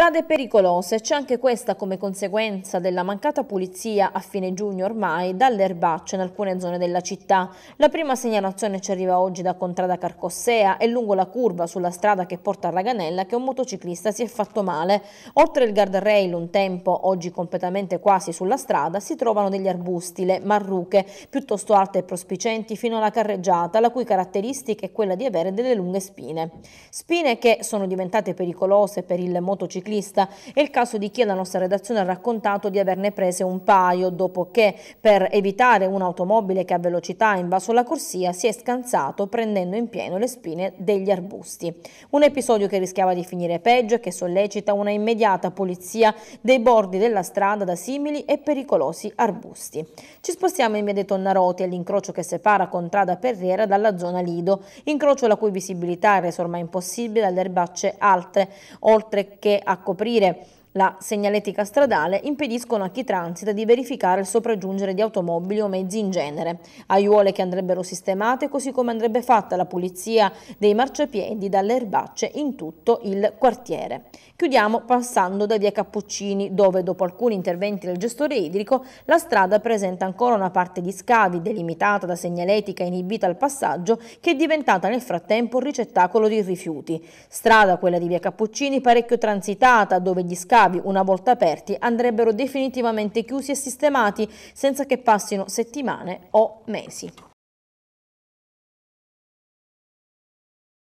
Strade pericolose, c'è anche questa come conseguenza della mancata pulizia a fine giugno ormai dalle erbacce in alcune zone della città. La prima segnalazione ci arriva oggi da Contrada Carcossea e lungo la curva sulla strada che porta a Raganella che un motociclista si è fatto male. Oltre il guardrail un tempo, oggi completamente quasi sulla strada, si trovano degli arbusti, le marruche, piuttosto alte e prospicenti fino alla carreggiata, la cui caratteristica è quella di avere delle lunghe spine. Spine che sono diventate pericolose per il motociclista ciclista. È il caso di chi alla nostra redazione ha raccontato di averne prese un paio, dopo che per evitare un'automobile che a velocità ha invaso la corsia si è scansato prendendo in pieno le spine degli arbusti. Un episodio che rischiava di finire peggio e che sollecita una immediata pulizia dei bordi della strada da simili e pericolosi arbusti. Ci spostiamo in via dei Tonnaroti all'incrocio che separa Contrada Perriera dalla zona Lido, incrocio la cui visibilità è resa ormai impossibile dalle erbacce alte, oltre che a coprire la segnaletica stradale impediscono a chi transita di verificare il sopraggiungere di automobili o mezzi in genere, aiuole che andrebbero sistemate così come andrebbe fatta la pulizia dei marciapiedi dalle erbacce in tutto il quartiere. Chiudiamo passando da via Cappuccini dove dopo alcuni interventi del gestore idrico la strada presenta ancora una parte di scavi delimitata da segnaletica inibita al passaggio che è diventata nel frattempo un ricettacolo di rifiuti. Strada quella di via Cappuccini parecchio transitata dove gli scavi cavi, una volta aperti, andrebbero definitivamente chiusi e sistemati senza che passino settimane o mesi.